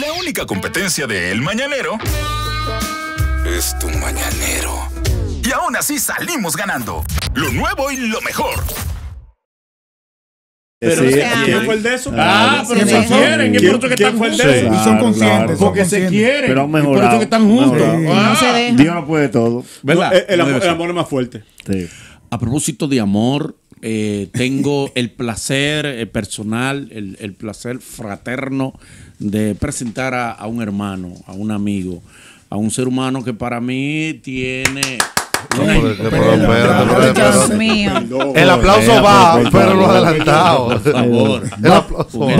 La única competencia de El Mañanero es tu mañanero. Y aún así salimos ganando. Lo nuevo y lo mejor. Pero sí, ¿quién fue el de eso? Ah, pero se quieren. Y que están fue el de eso. Y son conscientes. porque se quieren. Pero han por eso que están juntos. Ah. Dios no puede todo. ¿Verdad? Eh, el, amor es más fuerte. A propósito de amor, eh, tengo el placer eh, personal, el placer fraterno de presentar a, un hermano, a un amigo, a un ser humano que para mí tiene... El aplauso va, pero lo adelantado. Por favor.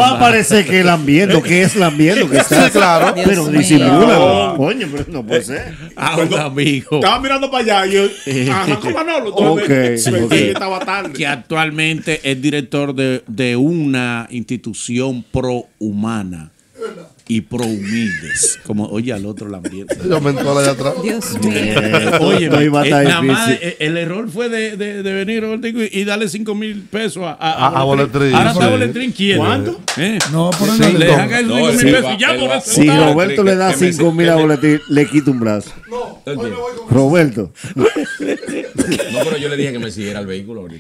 va a parecer que ambiente, que es ambiente, que está. claro. Pero disimula. Coño, pero no puede ser. Ah, amigo. Estaba mirando para allá. Y yo, Estaba tarde. Que actualmente es director de, de una institución prohumana y pro humildes. Como, oye, al otro la ambiente. Dios mío. Eh, oye, no eh, nada más, eh, el, error fue de, venir y, darle 5 mil pesos a, a, a, Boletrín. Ahora está quién. ¿Cuánto? No, por Si Roberto le da 5 mil a boletín, le quita un brazo. No, Roberto. no, pero yo le dije que me siguiera el vehículo Aquí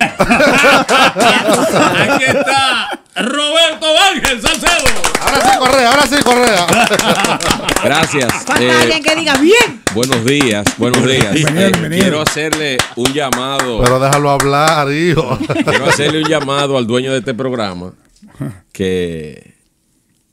está Roberto Ángel Salcedo. Ahora sí, Correa, ahora sí, Correa. Gracias. Eh, que diga bien. Buenos días, buenos días. Eh, quiero hacerle un llamado. Pero déjalo hablar, hijo. Quiero hacerle un llamado al dueño de este programa que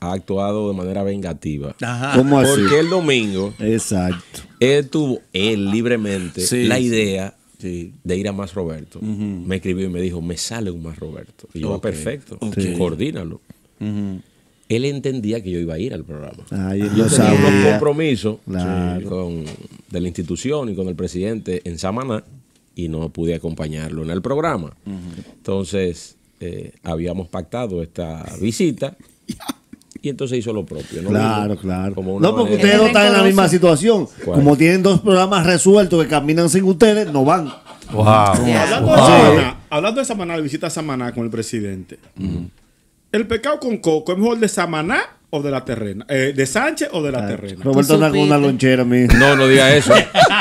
ha actuado de manera vengativa. Ajá. ¿Cómo así? Porque el domingo. Exacto. Él tuvo, él libremente, la idea de ir a Más Roberto. Me escribió y me dijo, me sale un Más Roberto. Y yo, perfecto, coordínalo. Él entendía que yo iba a ir al programa. yo tenía un compromiso de la institución y con el presidente en Samaná y no pude acompañarlo en el programa. Entonces, eh, habíamos pactado esta visita. y entonces hizo lo propio. Claro, claro. no, porque ustedes no están en la misma situación. Como tienen dos programas resueltos que caminan sin ustedes, no van. Hablando, De Samaná, De visita a Samaná con el presidente el pecado con coco es mejor de Samaná o de la terrena. Eh, de Sánchez o de la terrena. Roberto anda con una lonchera, mi. No, no diga eso.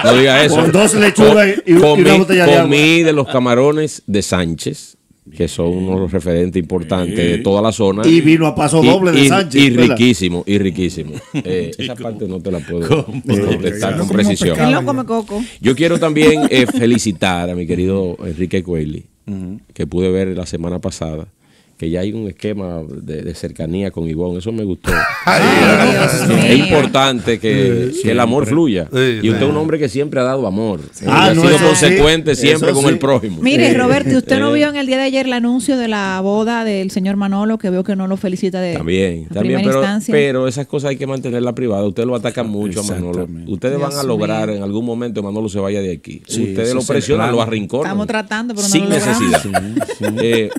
No diga eso. Con dos lechugas y, comí, una botella de Comí de los camarones de Sánchez que son unos referentes importantes de toda la zona. Y vino a paso doble de Sánchez. Y, riquísimo, y riquísimo. Eh, esa parte no te la puedo contestar con precisión. Yo quiero también eh, felicitar a mi querido Enrique Cuelli, que pude ver la semana pasada que ya hay un esquema de, cercanía con Ivonne. Eso me gustó. es importante que, el amor fluya. y usted es un hombre que siempre ha dado amor. Y ah, ha sido consecuente siempre con el prójimo. Mire, Roberto, usted no eh. vio en el día de ayer el anuncio de la boda del señor Manolo, que veo que no lo felicita de También, también, pero, esas cosas hay que mantenerlas privadas. usted lo ataca mucho a Manolo. Ustedes van a lograr en algún momento que Manolo se vaya de aquí. ustedes lo presionan, lo arrinconan. Estamos tratando, pero no sin necesidad. Eh,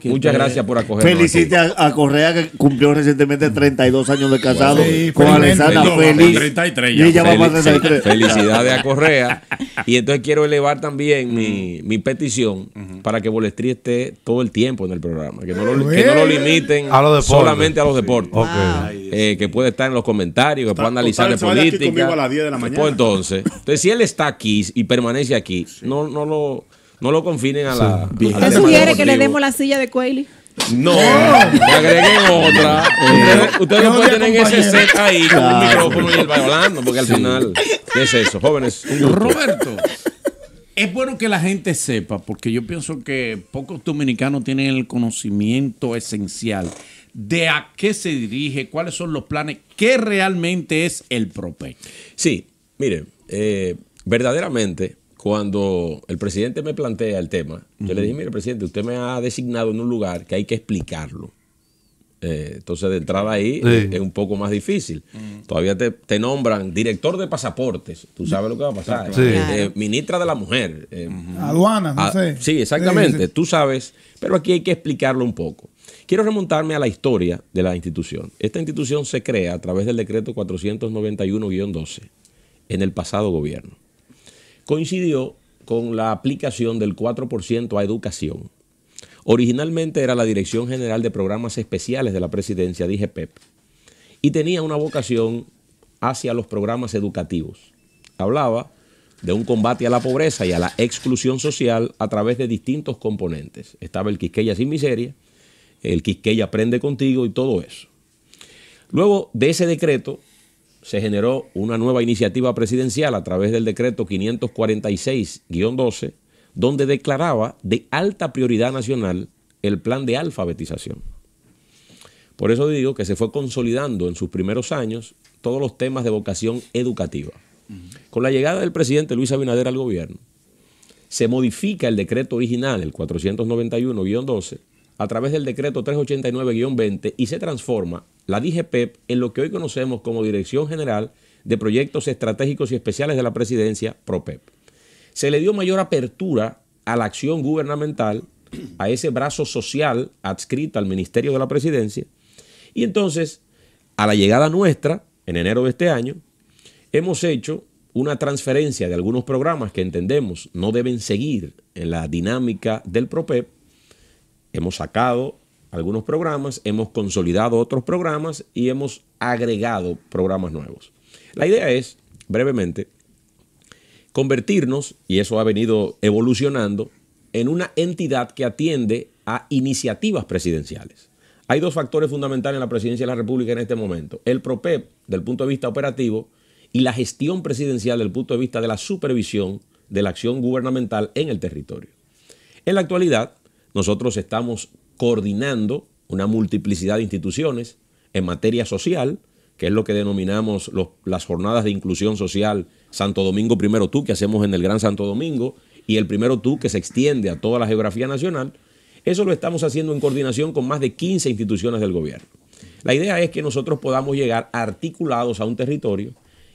que Muchas gracias por acogerme. Felicite a, Correa que cumplió recientemente 32 años de casado con Alessandra Feliz. Felicidades a Correa. Y entonces quiero elevar también mi, petición para que Bolestri esté todo el tiempo en el programa. Que no lo, limiten solamente a los deportes. Ah. Eh, que puede estar en los comentarios, que pueda analizar de política. Pues entonces, si él está aquí y permanece aquí, no, no lo no lo confinen a la. Sí. ¿Usted sugiere que le demos la silla de Coeli? No, le agreguen otra. Ustedes no pueden tener ese set ahí con un micrófono y el bailando, porque al final, ¿qué es eso? Jóvenes. Roberto, es bueno que la gente sepa, porque yo pienso que pocos dominicanos tienen el conocimiento esencial de a qué se dirige, cuáles son los planes, qué realmente es el prope. Sí, mire, eh, verdaderamente cuando el presidente me plantea el tema, yo le dije, mire, presidente, usted me ha designado en un lugar que hay que explicarlo. Eh, entonces, de entrada ahí eh, es, un poco más difícil. Todavía te, nombran director de pasaportes. Tú sabes lo que va a pasar. Eh, ministra de la Mujer. Aduana, Aduanas, no ah, sé. sí, exactamente. Tú sabes. Pero aquí hay que explicarlo un poco. Quiero remontarme a la historia de la institución. Esta institución se crea a través del decreto 491-12 en el pasado gobierno coincidió con la aplicación del 4% a educación. Originalmente era la Dirección General de Programas Especiales de la Presidencia, dije PEP, y tenía una vocación hacia los programas educativos. Hablaba de un combate a la pobreza y a la exclusión social a través de distintos componentes. Estaba el Quisqueya sin miseria, el Quisqueya aprende contigo y todo eso. Luego de ese decreto se generó una nueva iniciativa presidencial a través del decreto 546-12, donde declaraba de alta prioridad nacional el plan de alfabetización. Por eso digo que se fue consolidando en sus primeros años todos los temas de vocación educativa. Con la llegada del presidente Luis Abinader al gobierno, se modifica el decreto original, el 491-12, a través del decreto 389-20 y se transforma la DGPEP, en lo que hoy conocemos como Dirección General de Proyectos Estratégicos y Especiales de la Presidencia, PROPEP. Se le dio mayor apertura a la acción gubernamental, a ese brazo social adscrito al Ministerio de la Presidencia, y entonces, a la llegada nuestra, en enero de este año, hemos hecho una transferencia de algunos programas que entendemos no deben seguir en la dinámica del PROPEP. Hemos sacado algunos programas, hemos consolidado otros programas y hemos agregado programas nuevos. La idea es, brevemente, convertirnos, y eso ha venido evolucionando, en una entidad que atiende a iniciativas presidenciales. Hay dos factores fundamentales en la presidencia de la República en este momento. El PROPEP, del punto de vista operativo, y la gestión presidencial del punto de vista de la supervisión de la acción gubernamental en el territorio. En la actualidad, nosotros estamos coordinando una multiplicidad de instituciones en materia social, que es lo que denominamos las jornadas de inclusión social Santo Domingo Primero Tú, que hacemos en el Gran Santo Domingo, y el Primero Tú, que se extiende a toda la geografía nacional. Eso lo estamos haciendo en coordinación con más de 15 instituciones del gobierno. La idea es que nosotros podamos llegar articulados a un territorio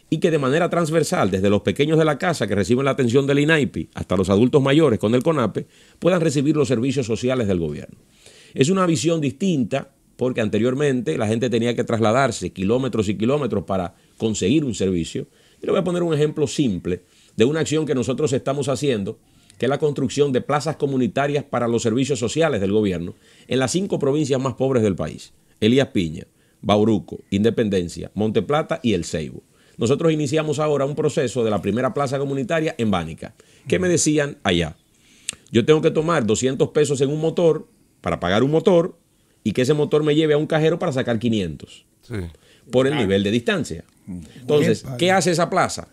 y que de manera transversal, desde los pequeños de la casa que reciben la atención del INAIPI hasta los adultos mayores con el CONAPE, puedan recibir los servicios sociales del gobierno. Es una visión distinta porque anteriormente la gente tenía que trasladarse kilómetros y kilómetros para conseguir un servicio. Y le voy a poner un ejemplo simple de una acción que nosotros estamos haciendo, que es la construcción de plazas comunitarias para los servicios sociales del gobierno en las cinco provincias más pobres del país. Elías Piña, Bauruco, Independencia, Monteplata y El Ceibo. Nosotros iniciamos ahora un proceso de la primera plaza comunitaria en Bánica. ¿Qué me decían allá? Yo tengo que tomar 200 pesos en un motor, para pagar un motor y que ese motor me lleve a un cajero para sacar 500 por el nivel de distancia. Entonces, ¿qué hace esa plaza?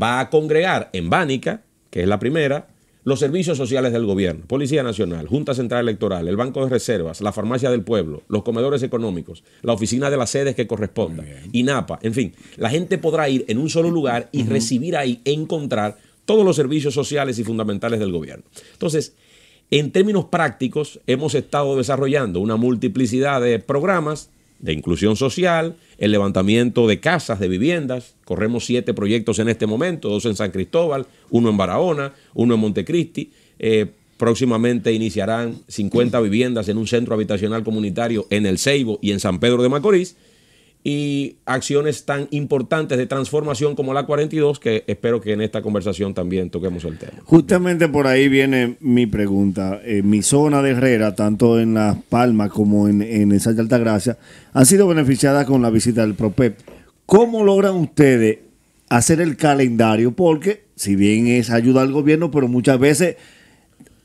Va a congregar en Bánica, que es la primera, los servicios sociales del gobierno, Policía Nacional, Junta Central Electoral, el Banco de Reservas, la Farmacia del Pueblo, los comedores económicos, la oficina de las sedes que corresponda, INAPA, en fin, la gente podrá ir en un solo lugar y recibir ahí, encontrar todos los servicios sociales y fundamentales del gobierno. Entonces, en términos prácticos, hemos estado desarrollando una multiplicidad de programas de inclusión social, el levantamiento de casas, de viviendas. Corremos siete proyectos en este momento, dos en San Cristóbal, uno en Barahona, uno en Montecristi. Eh, próximamente iniciarán 50 viviendas en un centro habitacional comunitario en El Ceibo y en San Pedro de Macorís y acciones tan importantes de transformación como la 42, que espero que en esta conversación también toquemos el tema. Justamente por ahí viene mi pregunta. Eh, mi zona de Herrera, tanto en Las Palmas como en, en Altagracia, han sido beneficiadas con la visita del PROPEP. ¿Cómo logran ustedes hacer el calendario? Porque si bien es ayuda al gobierno, pero muchas veces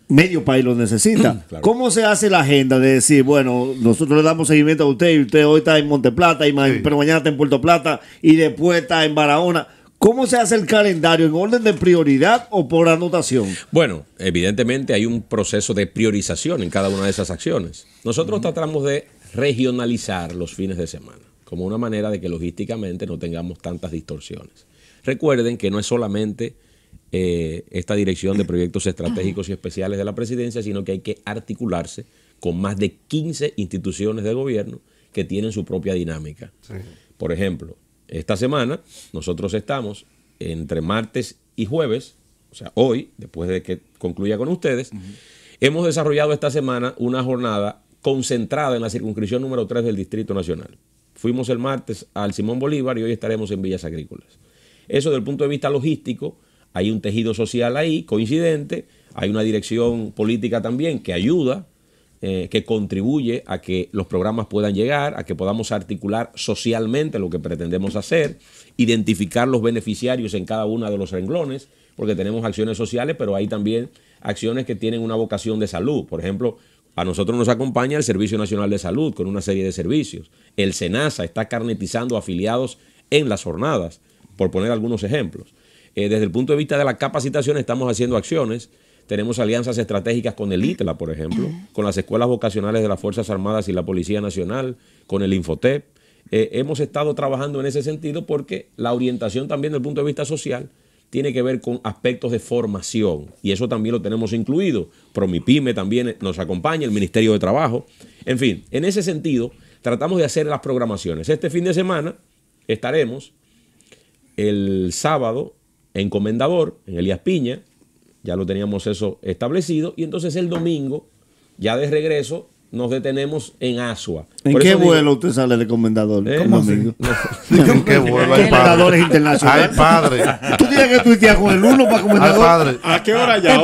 medio país lo necesita. ¿Cómo se hace la agenda de decir, bueno, nosotros le damos seguimiento a usted y usted hoy está en Monteplata, y pero mañana está en Puerto Plata y después está en Barahona? ¿Cómo se hace el calendario? ¿En orden de prioridad o por anotación? Bueno, evidentemente hay un proceso de priorización en cada una de esas acciones. Nosotros tratamos de regionalizar los fines de semana, como una manera de que logísticamente no tengamos tantas distorsiones. Recuerden que no es solamente eh, esta dirección de proyectos estratégicos y especiales de la presidencia, sino que hay que articularse con más de 15 instituciones de gobierno que tienen su propia dinámica. Por ejemplo, esta semana nosotros estamos entre martes y jueves, o sea, hoy, después de que concluya con ustedes, hemos desarrollado esta semana una jornada concentrada en la circunscripción número 3 del Distrito Nacional. Fuimos el martes al Simón Bolívar y hoy estaremos en Villas Agrícolas. Eso desde el punto de vista logístico hay un tejido social ahí coincidente, hay una dirección política también que ayuda, eh, que contribuye a que los programas puedan llegar, a que podamos articular socialmente lo que pretendemos hacer, identificar los beneficiarios en cada uno de los renglones, porque tenemos acciones sociales, pero hay también acciones que tienen una vocación de salud. Por ejemplo, a nosotros nos acompaña el Servicio Nacional de Salud con una serie de servicios. El SENASA está carnetizando afiliados en las jornadas, por poner algunos ejemplos. Eh, desde el punto de vista de la capacitación estamos haciendo acciones. Tenemos alianzas estratégicas con el ITLA, por ejemplo, con las escuelas vocacionales de las Fuerzas Armadas y la Policía Nacional, con el Infotep. Eh, hemos estado trabajando en ese sentido porque la orientación también desde el punto de vista social tiene que ver con aspectos de formación y eso también lo tenemos incluido. Promipyme también nos acompaña, el Ministerio de Trabajo. En fin, en ese sentido, tratamos de hacer las programaciones. Este fin de semana estaremos el sábado Encomendador en Elías Piña, ya lo teníamos eso establecido, y entonces el domingo, ya de regreso, nos detenemos en Asua. Eh, ¿En qué vuelo usted sale de comendador? como amigo? ¿En qué vuelo? Hay comendadores internacionales. Ay, padre. Tú tienes que tuitear con el uno para comendador. Ay, padre. ¿A qué hora ya?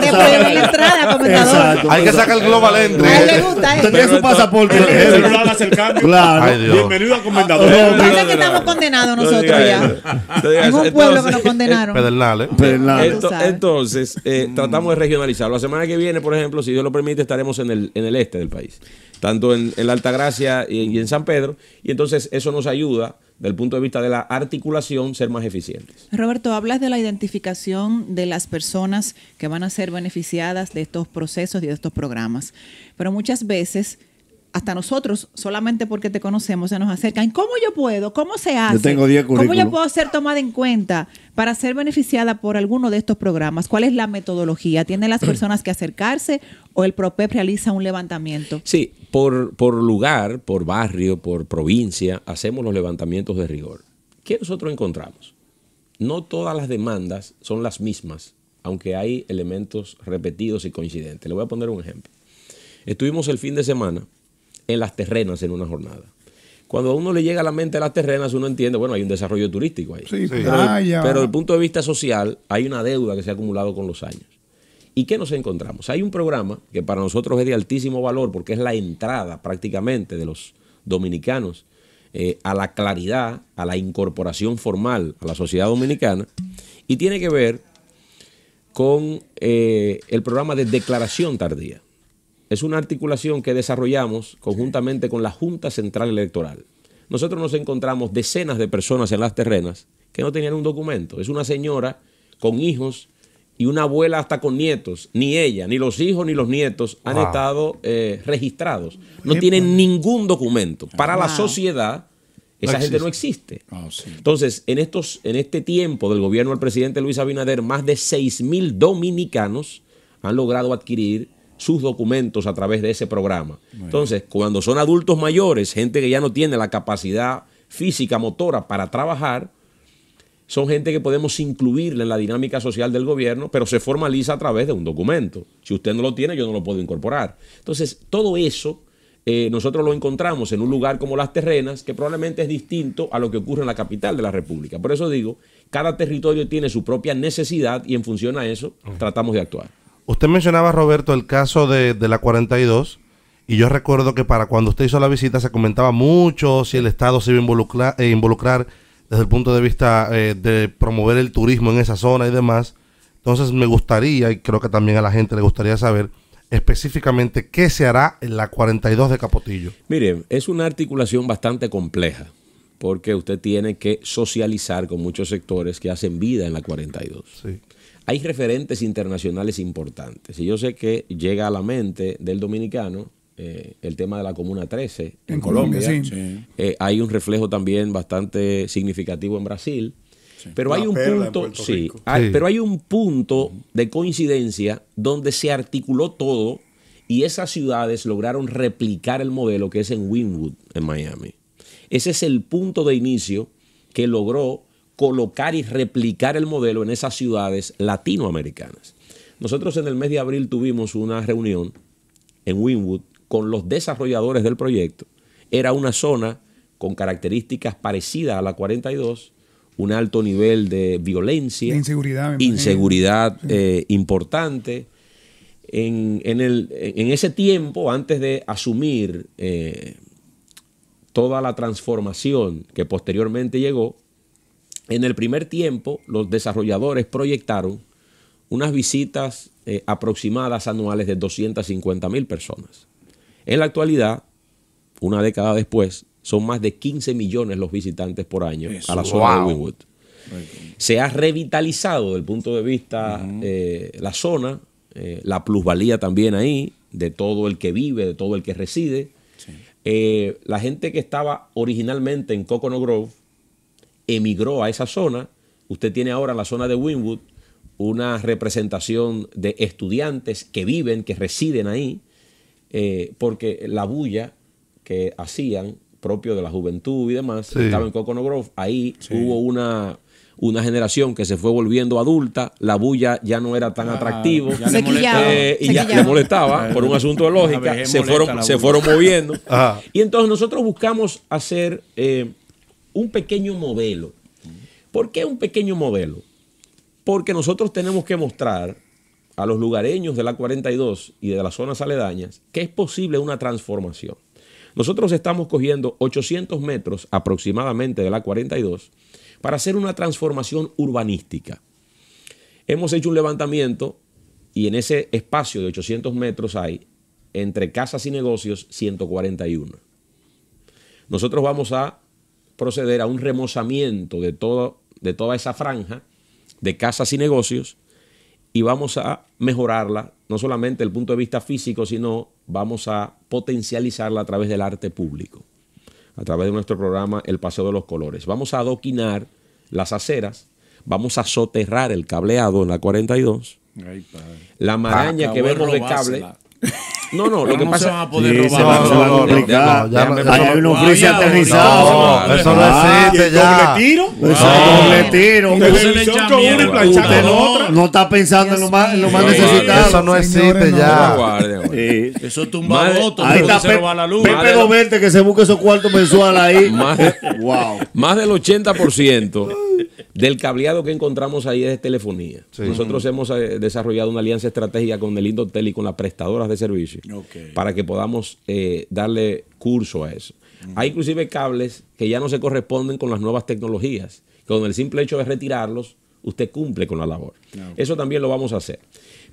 Te la entrada, comendador. Exacto, Hay que sacar el global entry. A él le gusta eso. ¿Tenía su pasaporte. el Claro. Bienvenido a comendador. Parece que estamos condenados nosotros ya. En un pueblo que nos eh, condenaron. Pedernales. Entonces, eh, tratamos de regionalizarlo. La semana que viene, por ejemplo, si Dios lo permite, estaremos en el este del país tanto en, la Altagracia y, y en San Pedro, y entonces eso nos ayuda del punto de vista de la articulación, ser más eficientes. Roberto, hablas de la identificación de las personas que van a ser beneficiadas de estos procesos y de estos programas, pero muchas veces hasta nosotros, solamente porque te conocemos, se nos acercan. ¿Cómo yo puedo? ¿Cómo se hace? tengo ¿Cómo yo puedo ser tomada en cuenta para ser beneficiada por alguno de estos programas? ¿Cuál es la metodología? ¿Tienen las personas que acercarse o el PROPEP realiza un levantamiento? Sí, por, por lugar, por barrio, por provincia, hacemos los levantamientos de rigor. ¿Qué nosotros encontramos? No todas las demandas son las mismas, aunque hay elementos repetidos y coincidentes. Le voy a poner un ejemplo. Estuvimos el fin de semana en las terrenas en una jornada. Cuando a uno le llega a la mente las terrenas, uno entiende, bueno, hay un desarrollo turístico ahí. pero, desde el punto de vista social, hay una deuda que se ha acumulado con los años. ¿Y qué nos encontramos? Hay un programa que para nosotros es de altísimo valor porque es la entrada prácticamente de los dominicanos eh, a la claridad, a la incorporación formal a la sociedad dominicana y tiene que ver con eh, el programa de declaración tardía es una articulación que desarrollamos conjuntamente con la Junta Central Electoral. Nosotros nos encontramos decenas de personas en las terrenas que no tenían un documento. Es una señora con hijos y una abuela hasta con nietos. Ni ella, ni los hijos, ni los nietos han estado eh, registrados. No tienen ningún documento. Para la sociedad, esa gente no existe. Ah, Entonces, en, estos, en este tiempo del gobierno del presidente Luis Abinader, más de 6.000 mil dominicanos han logrado adquirir sus documentos a través de ese programa. Entonces, cuando son adultos mayores, gente que ya no tiene la capacidad física, motora para trabajar, son gente que podemos incluirla en la dinámica social del gobierno, pero se formaliza a través de un documento. Si usted no lo tiene, yo no lo puedo incorporar. Entonces, todo eso eh, nosotros lo encontramos en un lugar como Las Terrenas, que probablemente es distinto a lo que ocurre en la capital de la República. Por eso digo, cada territorio tiene su propia necesidad y en función a eso oh. tratamos de actuar. Usted mencionaba, Roberto, el caso de, la 42. Y yo recuerdo que para cuando usted hizo la visita se comentaba mucho si el Estado se iba a involucrar, eh, involucrar desde el punto de vista eh, de promover el turismo en esa zona y demás. Entonces me gustaría, y creo que también a la gente le gustaría saber específicamente qué se hará en la 42 de Capotillo. Mire, es una articulación bastante compleja porque usted tiene que socializar con muchos sectores que hacen vida en la 42. Sí hay referentes internacionales importantes. Y yo sé que llega a la mente del dominicano eh, el tema de la Comuna 13. En, Colombia, sí. Eh, hay un reflejo también bastante significativo en Brasil. Pero, hay un punto, pero hay un punto, de coincidencia donde se articuló todo y esas ciudades lograron replicar el modelo que es en Wynwood, en Miami. Ese es el punto de inicio que logró colocar y replicar el modelo en esas ciudades latinoamericanas. Nosotros en el mes de abril tuvimos una reunión en Winwood con los desarrolladores del proyecto. Era una zona con características parecidas a la 42, un alto nivel de violencia, inseguridad, inseguridad eh, importante. En, en, ese tiempo, antes de asumir eh, toda la transformación que posteriormente llegó, en el primer tiempo, los desarrolladores proyectaron unas visitas eh, aproximadas anuales de 250 mil personas. En la actualidad, una década después, son más de 15 millones los visitantes por año a la zona de Winwood. Se ha revitalizado desde el punto de vista eh, la zona, eh, la plusvalía también ahí, de todo el que vive, de todo el que reside. la gente que estaba originalmente en Coconut Grove emigró a esa zona. Usted tiene ahora la zona de Winwood una representación de estudiantes que viven, que residen ahí, eh, porque la bulla que hacían, propio de la juventud y demás, estaba en Coconut Grove, ahí hubo una, una generación que se fue volviendo adulta, la bulla ya no era tan atractiva. Ah, atractivo eh, se y ya le molestaba por un asunto de lógica, se fueron, se fueron moviendo. Y entonces nosotros buscamos hacer eh, un pequeño modelo. ¿Por qué un pequeño modelo? Porque nosotros tenemos que mostrar a los lugareños de la 42 y de las zonas aledañas que es posible una transformación. Nosotros estamos cogiendo 800 metros aproximadamente de la 42 para hacer una transformación urbanística. Hemos hecho un levantamiento y en ese espacio de 800 metros hay entre casas y negocios 141. Nosotros vamos a proceder a un remozamiento de, todo, de toda esa franja de casas y negocios y vamos a mejorarla, no solamente desde el punto de vista físico, sino vamos a potencializarla a través del arte público, a través de nuestro programa El Paseo de los Colores. Vamos a adoquinar las aceras, vamos a soterrar el cableado en la 42, la maraña que vemos de cable no, no, lo que pasa. No se van a poder robar. Hay unos frises aterrizados. Eso no existe ya. Doble tiro. Doble tiro. Usted no está pensando en lo más necesitado. Eso no existe ya. Eso tumba voto. Ahí está Pepe Doverte que se busque esos cuartos mensuales ahí. Wow. Más del 80% del cableado que encontramos ahí es telefonía. Nosotros hemos eh, desarrollado una alianza estratégica con el Indotel y con las prestadoras de servicio para que podamos eh, darle curso a eso. Hay inclusive cables que ya no se corresponden con las nuevas tecnologías, con el simple hecho de retirarlos, usted cumple con la labor. Eso también lo vamos a hacer.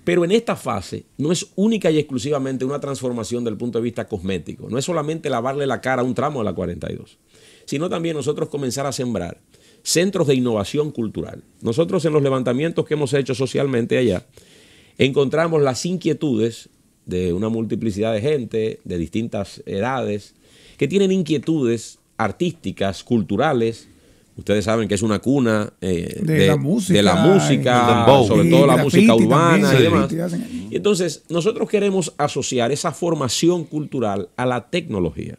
Pero en esta fase no es única y exclusivamente una transformación del punto de vista cosmético. No es solamente lavarle la cara a un tramo de la 42, sino también nosotros comenzar a sembrar centros de innovación cultural. Nosotros en los levantamientos que hemos hecho socialmente allá, encontramos las inquietudes de una multiplicidad de gente, de distintas edades, que tienen inquietudes artísticas, culturales. Ustedes saben que es una cuna eh, de, la música, sobre todo la música urbana y demás. Y entonces, nosotros queremos asociar esa formación cultural a la tecnología.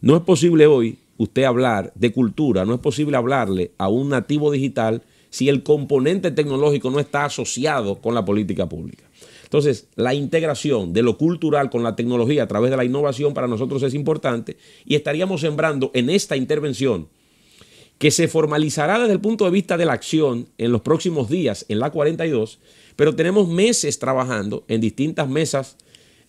No es posible hoy usted hablar de cultura, no es posible hablarle a un nativo digital si el componente tecnológico no está asociado con la política pública. Entonces, la integración de lo cultural con la tecnología a través de la innovación para nosotros es importante y estaríamos sembrando en esta intervención que se formalizará desde el punto de vista de la acción en los próximos días en la 42, pero tenemos meses trabajando en distintas mesas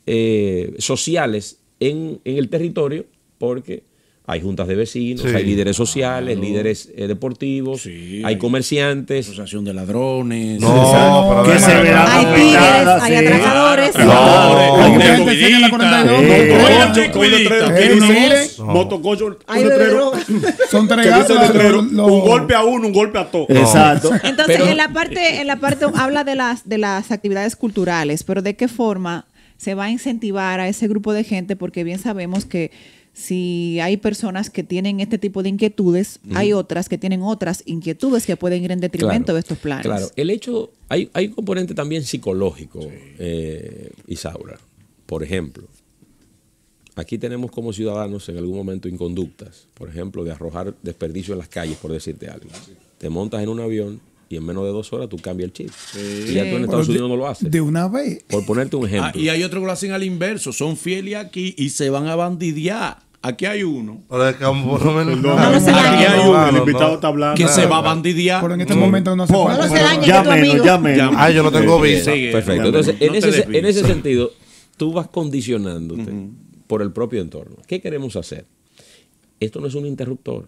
eh, sociales en el territorio porque hay juntas de vecinos, hay líderes sociales, líderes eh, deportivos, hay comerciantes. Asociación de ladrones. No, que se Hay tigres, hay atracadores. Son tres Un golpe a uno, un golpe a todos. Exacto. Entonces, en la parte, en la parte habla de las, de las actividades culturales, pero ¿de qué forma se va a incentivar a ese grupo de gente? Porque bien sabemos que si hay personas que tienen este tipo de inquietudes, hay otras que tienen otras inquietudes que pueden ir en detrimento de estos planes. Claro, el hecho, hay, un componente también psicológico, eh, Isaura. Por ejemplo, aquí tenemos como ciudadanos en algún momento inconductas, por ejemplo, de arrojar desperdicio en las calles, por decirte algo. Te montas en un avión y en menos de dos horas tú cambias el chip. Y ya tú en Estados Unidos de, no lo haces. De una vez. Por ponerte un ah, ejemplo. y hay otros que lo hacen al inverso, son fieles aquí y se van a bandidear. Aquí hay uno. que se se va a bandidear. en este momento no se yo no tengo visa. Perfecto. Entonces, ese, en ese sentido, tú vas condicionándote por el propio entorno. ¿Qué queremos hacer? Esto no es un interruptor.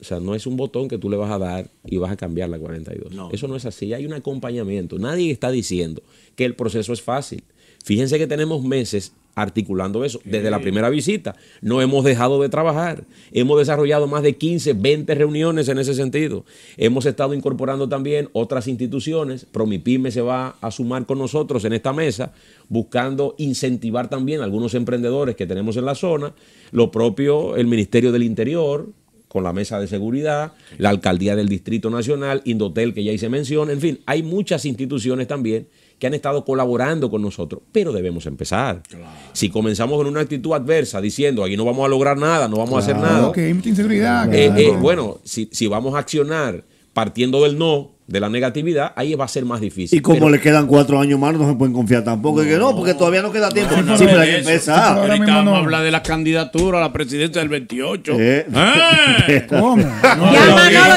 O sea, no es un botón que tú le vas a dar y vas a cambiar la 42. No. Eso no es así. Hay un acompañamiento. Nadie está diciendo que el proceso es fácil. Fíjense que tenemos meses articulando eso. Desde la primera visita no hemos dejado de trabajar. Hemos desarrollado más de 15, 20 reuniones en ese sentido. Hemos estado incorporando también otras instituciones. Promipyme se va a sumar con nosotros en esta mesa, buscando incentivar también a algunos emprendedores que tenemos en la zona. Lo propio el Ministerio del Interior, con la mesa de seguridad, la alcaldía del Distrito Nacional, Indotel, que ya hice mención, en fin, hay muchas instituciones también que han estado colaborando con nosotros, pero debemos empezar. Si comenzamos con una actitud adversa diciendo, aquí no vamos a lograr nada, no vamos a hacer nada. Eh, eh, bueno, si, si vamos a accionar partiendo del no, de la negatividad, ahí va a ser más difícil. Y como le quedan cuatro años más, no se pueden confiar tampoco. No, que no, porque todavía no queda tiempo. No, no, hay que empezar. Ahora vamos a hablar de la candidatura a la presidencia del 28. ¿Eh? ya ¿Eh? Manolo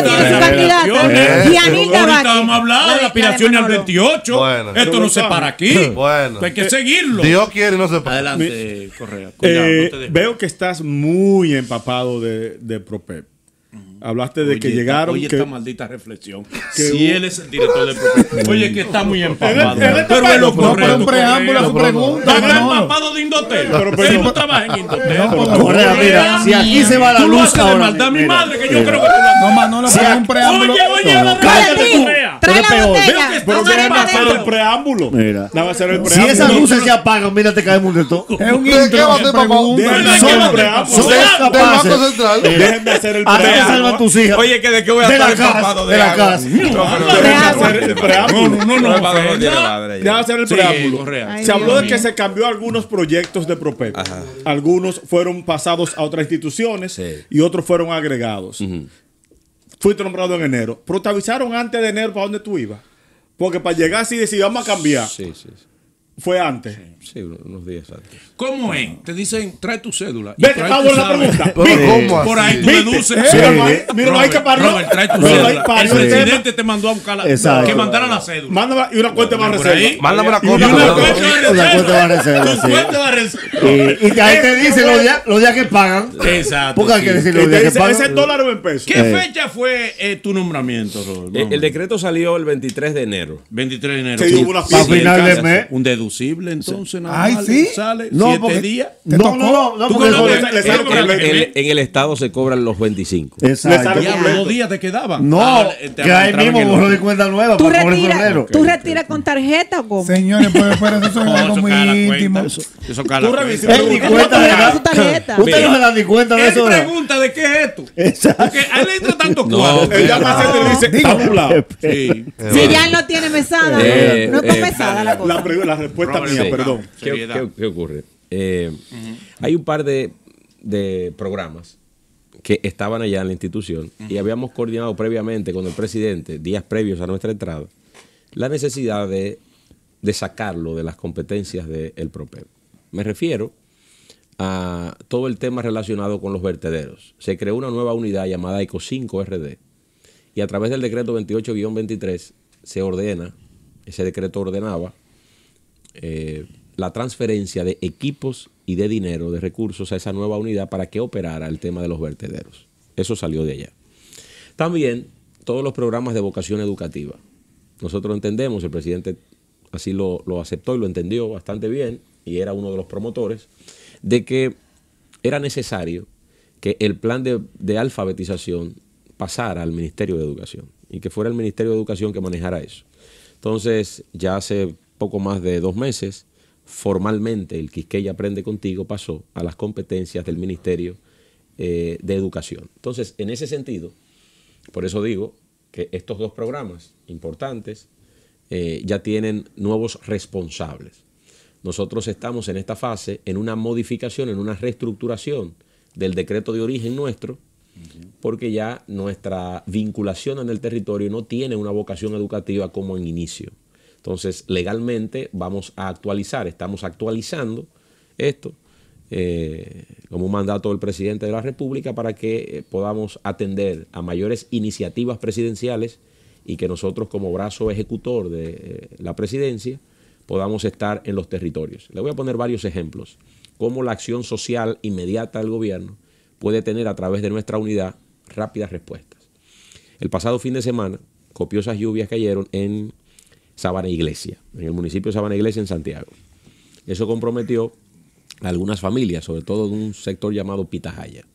tiene su candidatura. Y eh. Ahorita vamos a hablar de la aspiración al 28. Esto no se para aquí. Bueno. Hay que seguirlo. Dios quiere no se para. Adelante, Correa. Eh, veo que estás muy empapado de, de ProPEP. Hablaste de oye, que llegaron. Oye, que, esta maldita reflexión. Que, si él es el director del programa. Oye, que está muy empapado. pero me lo correcto. un preámbulo a su pregunta. Está empapado de Indotel. Pero, pero, él no trabaja en Indotel. Correa, mira. Si aquí se va la luz ahora. Tú lo haces de maldad mi madre, que yo creo que tú lo haces. No, Manolo, pero un preámbulo. Oye, oye, la pero Trae la peor. botella. que Pero dejan hacer el preámbulo. a el Si esas luces se apagan, mira, te caemos un todo. Es un ¿De qué va a ser, papá? hacer el preámbulo. Son eh, hacer el preámbulo. Oye, que de qué voy a estar la empapado De la casa. Déjenme hacer el preámbulo. No, no, no. Empapado hacer el preámbulo. Se habló de que se cambió algunos proyectos de Propep Algunos fueron pasados a otras instituciones y otros fueron agregados fuiste nombrado en enero, pero antes de enero para dónde tú ibas. Porque para llegar así decidí a cambiar. Sí, sí, sí. Fue antes. Sí, unos días antes. ¿Cómo es? Te dicen, trae tu cédula. Vete, está buena la pregunta. ¿Cómo por ahí tú deduces. Sí. Míralo ahí, míralo ahí que parió. Robert, trae tu cédula. El presidente te mandó a buscar la Exacto. Que mandara la cédula. Mándame y una cuenta va a recibir. Mándame la cuenta. Y una cuenta va a recibir. cuenta Y ahí eh, te dicen los días que pagan. Exacto. Porque hay que decir los días que pagan. Ese dólar o en pesos. Eh. ¿Qué fecha fue eh, tu nombramiento, Robert? El decreto salió el 23 de enero. 23 de enero. Sí, hubo una final de mes. Un deducible entonces nada más sale siete días. No, no, no, no, porque le, sale en, el, en, el estado se cobran los 25. Exacto. Ya, dos días te quedaban. No, ah, que ahí mismo borró de cuenta nueva. Tú retiras okay, retira con tarjeta o cómo? Señores, pues, pero eso es algo muy íntimo. Eso, eso cala. Tú cuenta Usted no se da ni cuenta de eso. Él pregunta de qué es esto. Exacto. Porque él le entra tanto Ella Él hace y dice, está Si ya no tiene mesada, eh, no está eh, mesada la cosa perdón. Ah, ¿Qué, ocurre? Eh, hay un par de, programas que estaban allá en la institución y habíamos coordinado previamente con el presidente, días previos a nuestra entrada, la necesidad de, sacarlo de las competencias del de Me refiero a todo el tema relacionado con los vertederos. Se creó una nueva unidad llamada ECO 5RD y a través del decreto 28-23 se ordena, ese decreto ordenaba eh, la transferencia de equipos y de dinero, de recursos a esa nueva unidad para que operara el tema de los vertederos. Eso salió de allá. También todos los programas de vocación educativa. Nosotros entendemos, el presidente así lo, aceptó y lo entendió bastante bien, y era uno de los promotores, de que era necesario que el plan de, de, alfabetización pasara al Ministerio de Educación y que fuera el Ministerio de Educación que manejara eso. Entonces, ya se poco más de dos meses, formalmente el Quisqueya Aprende Contigo pasó a las competencias del Ministerio eh, de Educación. Entonces, en ese sentido, por eso digo que estos dos programas importantes eh, ya tienen nuevos responsables. Nosotros estamos en esta fase en una modificación, en una reestructuración del decreto de origen nuestro, porque ya nuestra vinculación en el territorio no tiene una vocación educativa como en inicio. Entonces, legalmente vamos a actualizar, estamos actualizando esto eh, como un mandato del presidente de la República para que eh, podamos atender a mayores iniciativas presidenciales y que nosotros como brazo ejecutor de eh, la presidencia podamos estar en los territorios. Le voy a poner varios ejemplos, cómo la acción social inmediata del gobierno puede tener a través de nuestra unidad rápidas respuestas. El pasado fin de semana, copiosas lluvias cayeron en Sabana Iglesia, en el municipio de Sabana Iglesia, en Santiago. Eso comprometió a algunas familias, sobre todo de un sector llamado Pitahaya.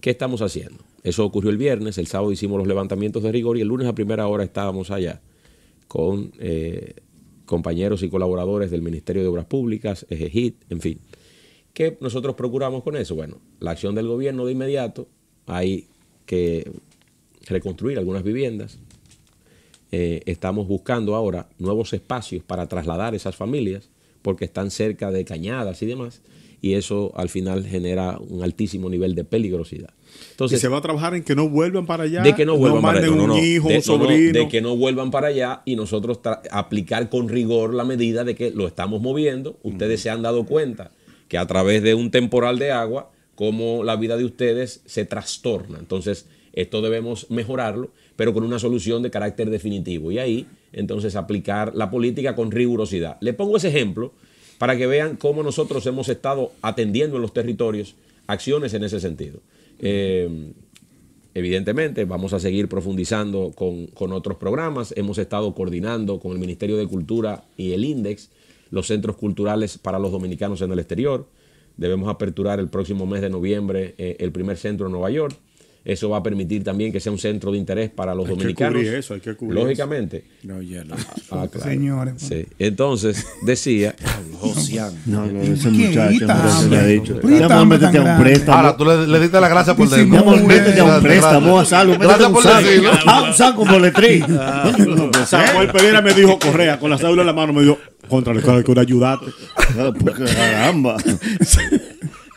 ¿Qué estamos haciendo? Eso ocurrió el viernes, el sábado hicimos los levantamientos de rigor y el lunes a primera hora estábamos allá con eh, compañeros y colaboradores del Ministerio de Obras Públicas, EGEGIT, en fin. ¿Qué nosotros procuramos con eso? Bueno, la acción del gobierno de inmediato, hay que reconstruir algunas viviendas, eh, estamos buscando ahora nuevos espacios para trasladar esas familias porque están cerca de cañadas y demás, y eso al final genera un altísimo nivel de peligrosidad. Entonces, se va a trabajar en que no vuelvan para allá. De que no vuelvan para allá. que no vuelvan para allá y nosotros aplicar con rigor la medida de que lo estamos moviendo. Ustedes se han dado cuenta que a través de un temporal de agua cómo la vida de ustedes se trastorna. Entonces, esto debemos mejorarlo, pero con una solución de carácter definitivo. Y ahí, entonces, aplicar la política con rigurosidad. Le pongo ese ejemplo para que vean cómo nosotros hemos estado atendiendo en los territorios acciones en ese sentido. Eh, evidentemente, vamos a seguir profundizando con, con otros programas. Hemos estado coordinando con el Ministerio de Cultura y el INDEX los centros culturales para los dominicanos en el exterior. Debemos aperturar el próximo mes de noviembre eh, el primer centro en Nueva York. Eso va a permitir también que sea un centro de interés para los hay dominicanos. Que eso, hay que cubrir Lógicamente. No, ya no. Ah, claro. Señores. Sí. Entonces, decía. no, no, ese muchacho no le ha dicho. métete a un préstamo. Ahora, tú le, le diste la gracia por decirlo. Vamos, métete a un préstamo, a salvo. Gracias por decirlo. Ah, un saco por letrín. Ah, Samuel Pereira me dijo Correa, con la sábula en la mano, me dijo, contra el que ayudarte. Ah, caramba.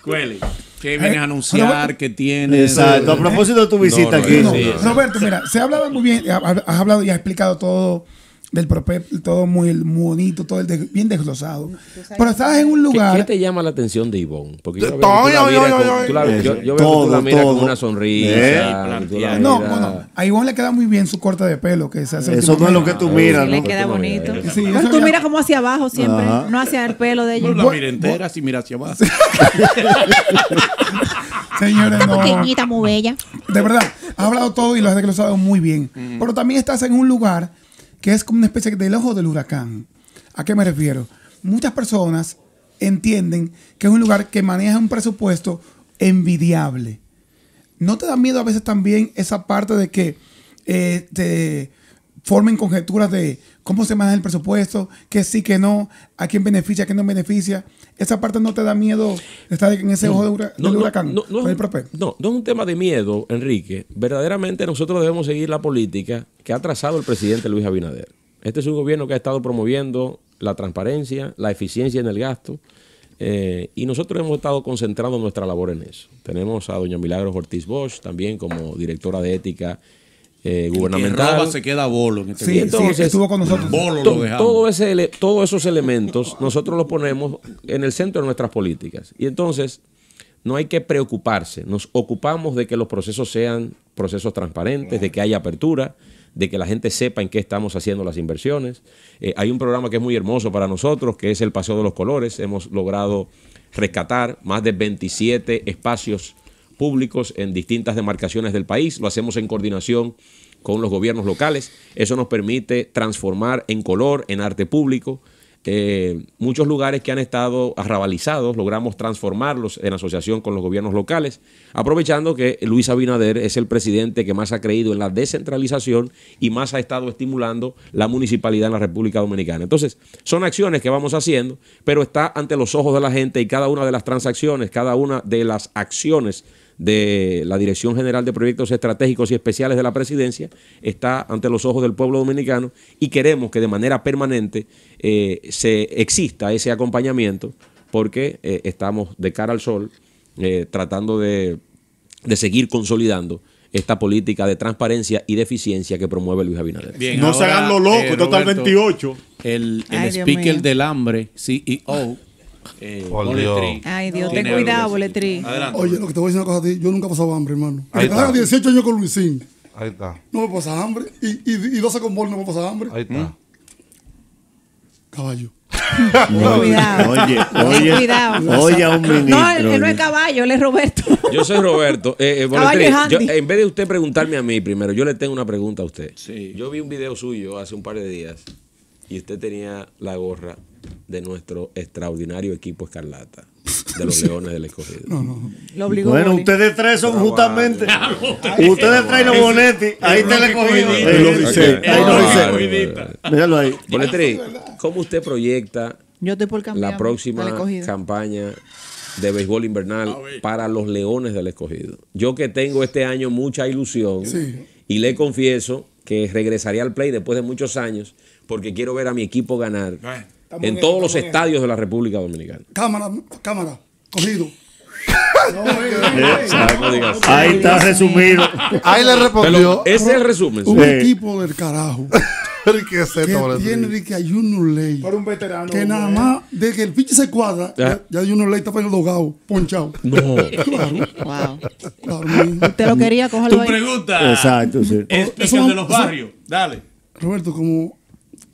Cueli. ¿Qué vienes a eh, anunciar? ¿Qué tienes? Exacto. Eh, a propósito de tu visita aquí. Roberto, mira, se ha hablado muy bien, has hablado y has explicado todo del propio, todo muy, bonito, todo el bien desglosado. Pero estabas en un lugar. ¿Qué, qué te llama la atención de Ivonne? Porque yo veo que con una sonrisa. Eh, no, bueno, a Ivonne le queda muy bien su corte de pelo. que Eso no es lo que tú ah, miras, ¿no? Le queda bonito. tú miras como hacia abajo siempre, no hacia el pelo de ella. No la mira entera, si mira hacia abajo. Señores, no. pequeñita, muy bella. De verdad, has hablado todo y lo has desglosado muy bien. Pero también estás en un lugar que es como una especie del ojo del huracán. ¿A qué me refiero? Muchas personas entienden que es un lugar que maneja un presupuesto envidiable. ¿No te da miedo a veces también esa parte de que eh, formen conjeturas de cómo se maneja el presupuesto, qué sí, qué no, a quién beneficia, a quién no beneficia. ¿Esa parte no te da miedo estar en ese ojo de no, huracán? No, no, es, un tema de miedo, Enrique. Verdaderamente nosotros debemos seguir la política que ha trazado el presidente Luis Abinader. Este es un gobierno que ha estado promoviendo la transparencia, la eficiencia en el gasto. Eh, y nosotros hemos estado concentrando nuestra labor en eso. Tenemos a doña Milagros Ortiz Bosch también como directora de ética eh, gubernamental. se queda bolo. Este sí, entonces estuvo con nosotros. Todo ese, todos esos elementos nosotros los ponemos en el centro de nuestras políticas. Y entonces no hay que preocuparse. Nos ocupamos de que los procesos sean procesos transparentes, de que haya apertura, de que la gente sepa en qué estamos haciendo las inversiones. Eh, hay un programa que es muy hermoso para nosotros, que es el Paseo de los Colores. Hemos logrado rescatar más de 27 espacios públicos en distintas demarcaciones del país. Lo hacemos en coordinación con los gobiernos locales. Eso nos permite transformar en color, en arte público. Eh, muchos lugares que han estado arrabalizados, logramos transformarlos en asociación con los gobiernos locales, aprovechando que Luis Abinader es el presidente que más ha creído en la descentralización y más ha estado estimulando la municipalidad en la República Dominicana. Entonces, son acciones que vamos haciendo, pero está ante los ojos de la gente y cada una de las transacciones, cada una de las acciones de la Dirección General de Proyectos Estratégicos y Especiales de la Presidencia está ante los ojos del pueblo dominicano y queremos que de manera permanente eh, se exista ese acompañamiento porque eh, estamos de cara al sol eh, tratando de, seguir consolidando esta política de transparencia y de eficiencia que promueve Luis Abinader. no se hagan lo loco, total 28. El, speaker del hambre, CEO, eh, oh, Ay, Dios, ten cuidado, Boletri Oye, lo que te voy a decir una cosa a ti, yo nunca he pasado hambre, hermano. Ahí está. 18 años con Luisín, Ahí está, no me pasa hambre. Y, y, 12 con Bol no me pasa hambre. ahí está. ¿Mm? Caballo. Cuidado. Oye, oye, Cuidado. oye un No, él que no es caballo, él es Roberto. Yo soy Roberto. Eh, eh, Boletri, en vez de usted preguntarme a mí primero, yo le tengo una pregunta a usted. Sí. Yo vi un video suyo hace un par de días y usted tenía la gorra de nuestro extraordinario equipo Escarlata. De los leones del escogido. bueno, ustedes tres son justamente. ustedes traen los bonetti. Ahí está el escogido. Ahí lo dice. Míralo ahí. Bonetri, ¿cómo usted proyecta la próxima campaña de béisbol invernal para los leones del escogido? Yo que tengo este año mucha ilusión y le confieso que regresaría al play después de muchos años porque quiero ver a mi equipo ganar. Ah en, todos los estadios de la República Dominicana. Cámara, cámara, cogido. Ahí está resumido. Ahí le respondió. ese es el resumen. Un tipo equipo del carajo. que tiene que hay un ley. Para un veterano. Que nada más de que el pinche se cuadra, ya, hay un ley está poniendo el dogado, ponchado. No. Wow. Te lo quería coger Tu pregunta. Exacto, sí. de los barrios. Dale. Roberto, como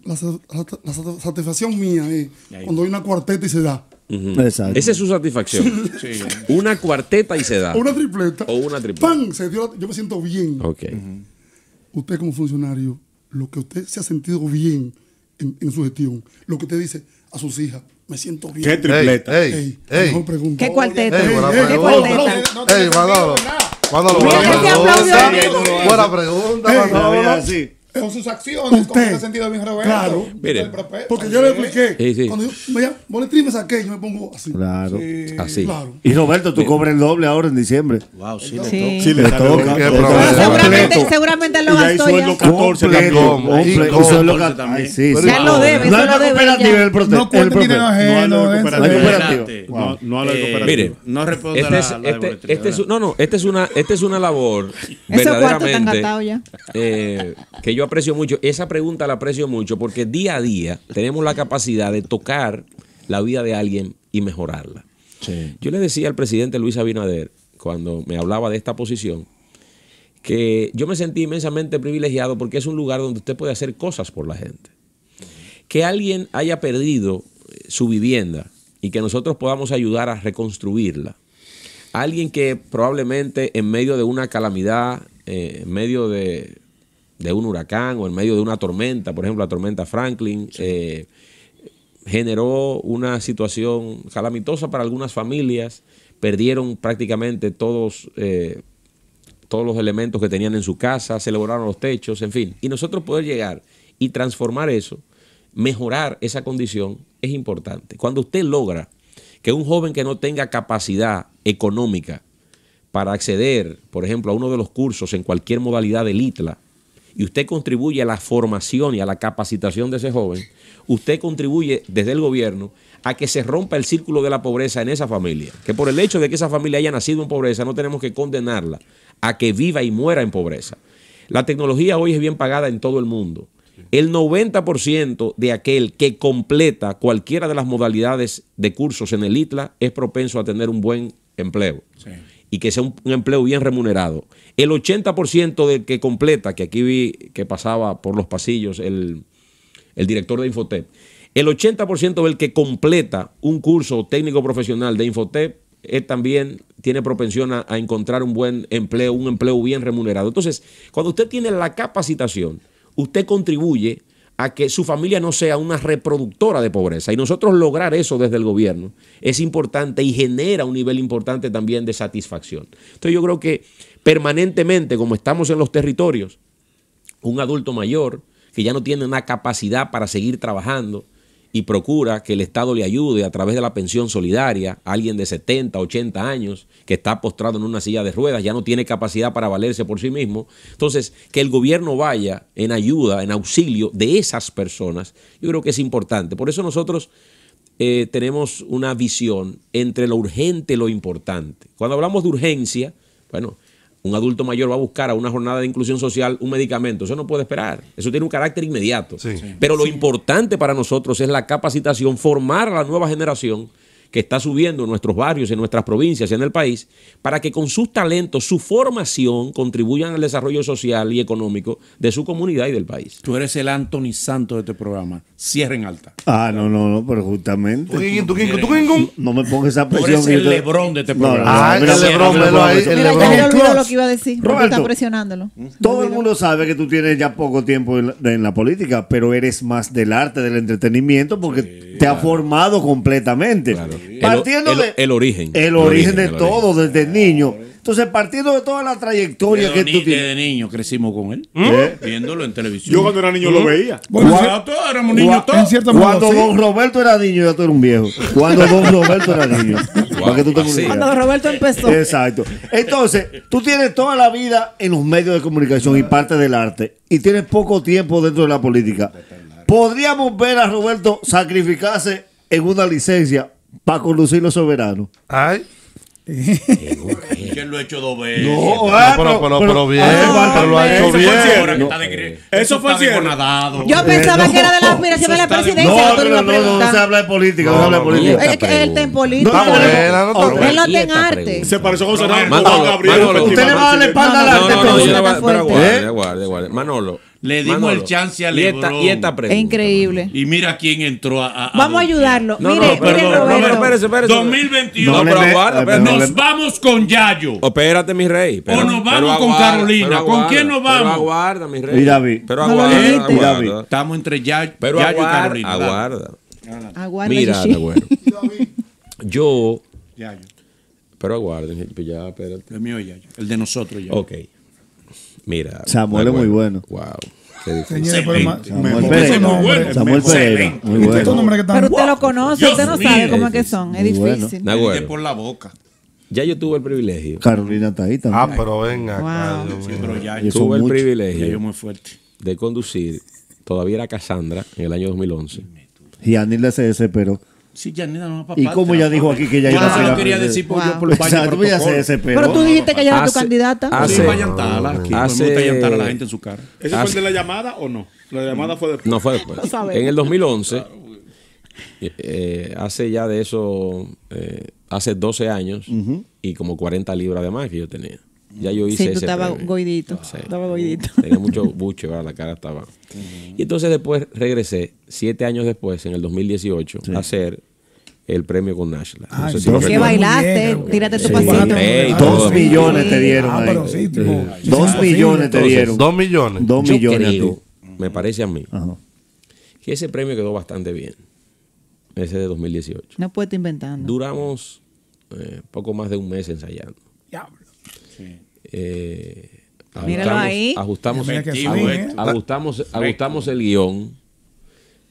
la, satisfacción mía es cuando hay una cuarteta y se da. Esa es su satisfacción. Una cuarteta y se da. Una tripleta. O una tripleta. ¡Pam! yo me siento bien. Usted como funcionario, lo que usted se ha sentido bien en, su gestión, lo que usted dice a sus hijas, me siento bien. ¿Qué tripleta? Mejor ¿Qué cuarteta? ¿Qué cuarteta? Buena pregunta, Buena pregunta, con sus acciones, usted, con ese sentido bien Roberto. Claro, mire, porque yo le expliqué. Sí, sí. Cuando yo voy a me saqué, yo me pongo así. Claro, sí, así. Claro. Y Roberto, tú cobras el doble ahora en diciembre. Wow, sí, le, toca. sí. le toca. Seguramente, seguramente lo gastó es Sueldo 14 también. Sí, sí. Ya lo debe, no lo debe. No cuenta dinero ajeno. No No eh, Mire, no responde No, no, esta es una labor verdaderamente que yo aprecio mucho, esa pregunta la aprecio mucho porque día a día tenemos la capacidad de tocar la vida de alguien y mejorarla. Yo le decía al presidente Luis Abinader, cuando me hablaba de esta posición, que yo me sentí inmensamente privilegiado porque es un lugar donde usted puede hacer cosas por la gente. Que alguien haya perdido eh, su vivienda y que nosotros podamos ayudar a reconstruirla. Alguien que probablemente en medio de una calamidad, eh, en medio de de un huracán o en medio de una tormenta, por ejemplo, la tormenta Franklin, eh, generó una situación calamitosa para algunas familias, perdieron prácticamente todos, eh, todos los elementos que tenían en su casa, se elaboraron los techos, en fin. Y nosotros poder llegar y transformar eso, mejorar esa condición, es importante. Cuando usted logra que un joven que no tenga capacidad económica para acceder, por ejemplo, a uno de los cursos en cualquier modalidad del ITLA, y usted contribuye a la formación y a la capacitación de ese joven, usted contribuye desde el gobierno a que se rompa el círculo de la pobreza en esa familia. Que por el hecho de que esa familia haya nacido en pobreza, no tenemos que condenarla a que viva y muera en pobreza. La tecnología hoy es bien pagada en todo el mundo. El 90% de aquel que completa cualquiera de las modalidades de cursos en el ITLA es propenso a tener un buen empleo y que sea un, empleo bien remunerado. El 80% del que completa, que aquí vi que pasaba por los pasillos el, director de Infotep, el 80% del que completa un curso técnico profesional de Infotep es eh, también tiene propensión a, encontrar un buen empleo, un empleo bien remunerado. Entonces, cuando usted tiene la capacitación, usted contribuye a que su familia no sea una reproductora de pobreza. Y nosotros lograr eso desde el gobierno es importante y genera un nivel importante también de satisfacción. Entonces yo creo que permanentemente, como estamos en los territorios, un adulto mayor que ya no tiene una capacidad para seguir trabajando, y procura que el Estado le ayude a través de la pensión solidaria a alguien de 70, 80 años que está postrado en una silla de ruedas, ya no tiene capacidad para valerse por sí mismo. Entonces, que el gobierno vaya en ayuda, en auxilio de esas personas, yo creo que es importante. Por eso nosotros eh, tenemos una visión entre lo urgente y lo importante. Cuando hablamos de urgencia, bueno, un adulto mayor va a buscar a una jornada de inclusión social un medicamento. Eso no puede esperar. Eso tiene un carácter inmediato. Pero lo importante para nosotros es la capacitación, formar a la nueva generación que está subiendo en nuestros barrios, en nuestras provincias, en el país, para que con sus talentos, su formación, contribuyan al desarrollo social y económico de su comunidad y del país. Tú eres el Anthony Santo de este programa. Cierra en alta. Ah, no, no, no, pero justamente. ¿Tú, tú, no me pongas esa presión. eres el Lebrón de este programa. ah, el Lebrón, lo que iba a decir. Roberto, está presionándolo. Todo el mundo sabe que tú tienes ya poco tiempo en la, política, pero eres más del arte, del entretenimiento, porque se ha formado completamente. Partiendo el, origen. El origen de todo, desde niño. Entonces, partiendo de toda la trayectoria que tú tienes. Desde niño crecimos con él, ¿Eh? ¿Eh? viéndolo en televisión. Yo cuando era niño lo ¿Mm? veía. Bueno, cuando, todos éramos niños Don Roberto era niño, ya tú eras un viejo. Cuando Don Roberto era niño. cuando Don Roberto empezó. Exacto. Entonces, tú tienes toda la vida en los medios de comunicación y parte del arte. Y tienes poco tiempo dentro de la política. Podríamos ver a Roberto sacrificarse en una licencia para conducir los soberanos. Ay. ¿Quién lo ha hecho dos veces? No, no, ah, pero, pero, pero, bien, ah, pero lo ha hecho bien. Eso fue cierto. Yo eh, pensaba que era de la admiración de la presidencia. No, no, no, no se habla de política. No, se habla de política. Es que él está en política. Él no no, en arte. Se pareció a Senado. Manolo, Usted le va a darle espalda al arte. Manolo. Le dimos el chance a Lebron. Y esta, y es Increíble. Y mira quién entró a. vamos a ayudarlo. mire, mire, Roberto. 2021. Pero aguarda, nos vamos con Yayo. Espérate, mi rey. o nos vamos con Carolina. ¿Con quién nos vamos? aguarda, mi rey. Y David. Pero aguarda. Estamos entre Yayo, y Carolina. Aguarda. Aguarda. Mira, bueno. Yo. Pero aguarden, ya, espérate. El mío Yayo. el de nosotros ya. Ok. Mira. Samuel es muy bueno. Wow. Samuel Pereira. bueno. Pero usted lo conoce, usted no sabe cómo es que son. Es difícil. por la boca. Ya yo tuve el privilegio. Carolina está también. Ah, pero venga. yo tuve el privilegio yo muy fuerte. de conducir. Todavía era Cassandra en el año 2011. Y Anil CS, pero Sí, papá. Y como ya dijo aquí que ya iba a ser. no quería decir por, el pues, ah, Pero tú dijiste que ella era tu candidata. Hace, sí, Aquí, pues, a la gente en su cara. ¿Ese fue el de la llamada o no? La llamada fue después. No fue después. en el 2011, eh, eh, hace ya de eso, eh, hace 12 años y como 40 libras de más que yo tenía. Ya yo hice sí, tú ese estaba goidito. Sí. Estaba goidito. Uh, tenía mucho buche, la cara estaba. Y entonces después regresé, siete años después, en el 2018, a hacer el premio con Nashla. No que bailaste, tírate tu pasito. Hey, dos millones te dieron ah, ahí. dos millones te dieron. dos millones. Dos millones Me parece a mí que ese premio quedó bastante bien. Ese de 2018. No puedes inventando. Duramos eh, poco más de un mes ensayando. Diablo ajustamos, Ajustamos, ajustamos, el guión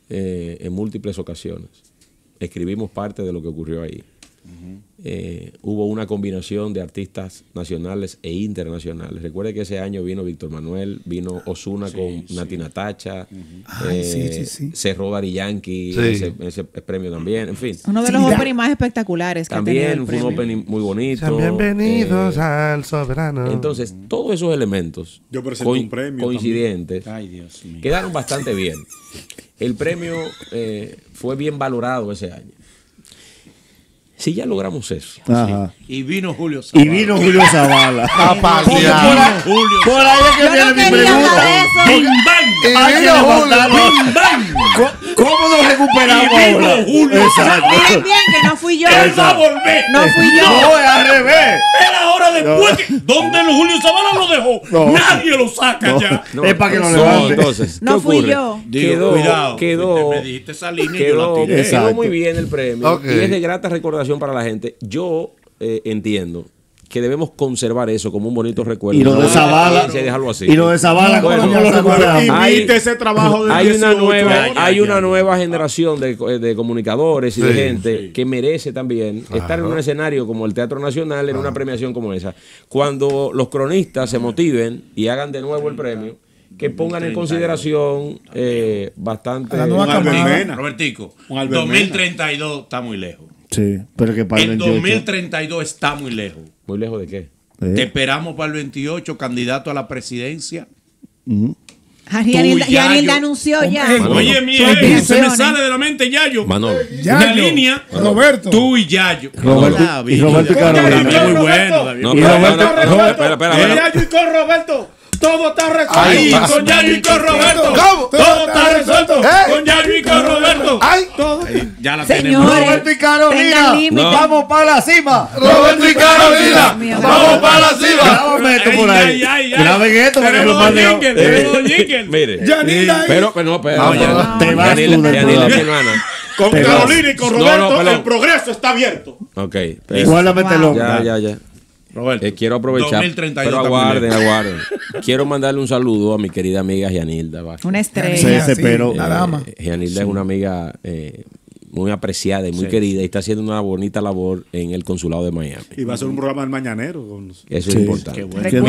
eh, en múltiples ocasiones. Escribimos parte de lo que ocurrió ahí. Eh, hubo una combinación de artistas nacionales e internacionales. Recuerde que ese año vino Víctor Manuel, vino Osuna con Natina Nati Natacha, eh, cerró Dari Yankee, ese, premio también, en fin. Uno de los openings más espectaculares que También fue un opening muy bonito. Bienvenidos eh, al soberano. Entonces, todos esos elementos coincidentes quedaron bastante bien. El premio fue bien valorado ese año. Si ya logramos eso. Y vino Julio Zavala. Y vino Julio Zavala. por, ahí que viene mi pregunta. ¿Cómo nos recuperamos ahora? Exacto. Miren bien que no fui yo. a No fui yo. No, es al revés. Era hora después. que ¿Dónde Julio Zavala lo dejó? Nadie lo saca ya. es para que no levante. Entonces, no fui yo. Quedó, cuidado. Quedó, me dijiste esa línea y yo la tiré. Quedó muy bien el premio. Y es de grata recordación para la gente. Yo eh, entiendo que debemos conservar eso como un bonito recuerdo. Y lo de Zavala. Y lo de Zavala, bueno, ese trabajo de hay una nueva, Hay una nueva generación de, comunicadores y de gente que merece también estar en un escenario como el Teatro Nacional, en una ah. premiación como esa. Cuando los cronistas se motiven y hagan de nuevo el premio, que pongan en consideración eh, bastante. La nueva Robertico, 2032 está muy lejos. Sí, pero que para el 2032 está muy lejos. ¿Muy lejos de qué? ¿Eh? Te esperamos para el 28, candidato a la presidencia. Ya -huh. anunció ya. Oye, se me sale de la mente Yayo. Manolo. línea. Roberto. Tú y Yayo. Roberto. y Roberto Muy bueno. Yayo y con Roberto. Todo está resuelto. Ay, con Yayo y con Roberto. Todo está resuelto. Con ¿Eh? Yayo y con Roberto. Ay, todo. Ya la tenemos. Roberto y Carolina. Vamos para la cima. Roberto y Carolina. Vamos para la cima. esto por ahí! Graba esto ¡Tenemos lo jingles! Mire. Yanila. Pero, pero no, pero. Te mi hermana. Con Carolina y con Roberto el progreso está abierto. Ok. Igualmente loco. Ya, ya, ya. Roberto, eh, quiero aprovechar. pero aguarden, aguarden. quiero mandarle un saludo a mi querida amiga Gianilda Una estrella. Sí, pero, eh, dama. Gianilda es una amiga eh, muy apreciada y muy querida y está haciendo una bonita labor en el consulado de Miami. Y va a ser un programa del mañanero. Eso es importante. Que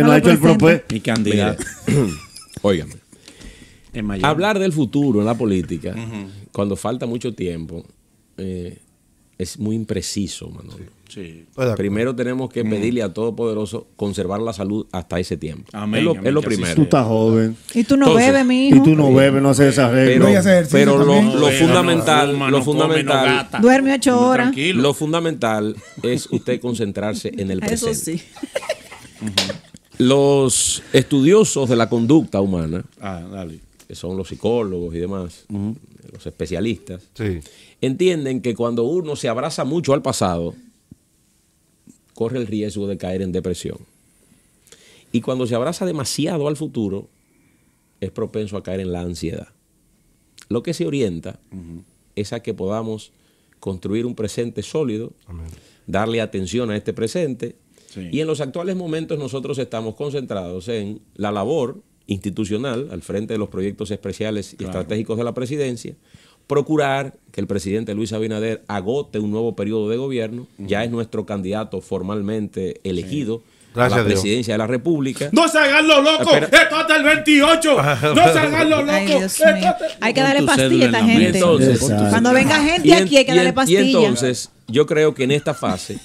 no ha hecho, el propuesto. Mi candidato. Óigame. Hablar del futuro en la política, cuando falta mucho tiempo, eh, es muy impreciso, Manolo. Sí, Primero tenemos que mm. pedirle a Todopoderoso conservar la salud hasta ese tiempo. es lo, primero. Tú estás joven. Y tú no bebes, mi hijo. Y tú no bebes, no haces esas Pero, lo, fundamental, lo fundamental, duerme ocho horas. Lo fundamental es usted concentrarse en el presente. Eso sí. Los estudiosos de la conducta humana, ah, que son los psicólogos y demás, los especialistas. Sí entienden que cuando uno se abraza mucho al pasado, corre el riesgo de caer en depresión. Y cuando se abraza demasiado al futuro, es propenso a caer en la ansiedad. Lo que se orienta es a que podamos construir un presente sólido, darle atención a este presente, y en los actuales momentos nosotros estamos concentrados en la labor institucional al frente de los proyectos especiales y estratégicos de la presidencia, procurar que el presidente Luis Abinader agote un nuevo periodo de gobierno. Ya es nuestro candidato formalmente elegido. a la presidencia de la República. ¡No se hagan los locos! ¡Esto hasta el 28! Ah, ¡No se hagan los locos! hay que darle pastilla a esta gente. Cuando venga gente aquí hay que darle pastilla. Y entonces, yo creo que en esta fase,